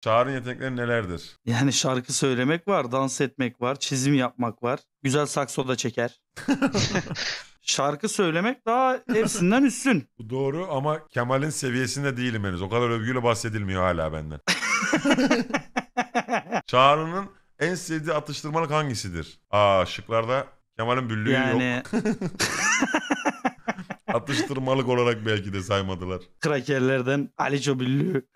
Çağrı'nın yetenekleri nelerdir? Yani şarkı söylemek var, dans etmek var, çizim yapmak var. Güzel sakso da çeker. şarkı söylemek daha hepsinden üstün. Bu doğru ama Kemal'in seviyesinde değilim henüz. O kadar övgüyle bahsedilmiyor hala benden. Çağrı'nın en sevdiği atıştırmalık hangisidir? Aa şıklarda Kemal'in büllüğü Yani yok. Atıştırmalık olarak belki de saymadılar. krakerlerden Aliço Büllü.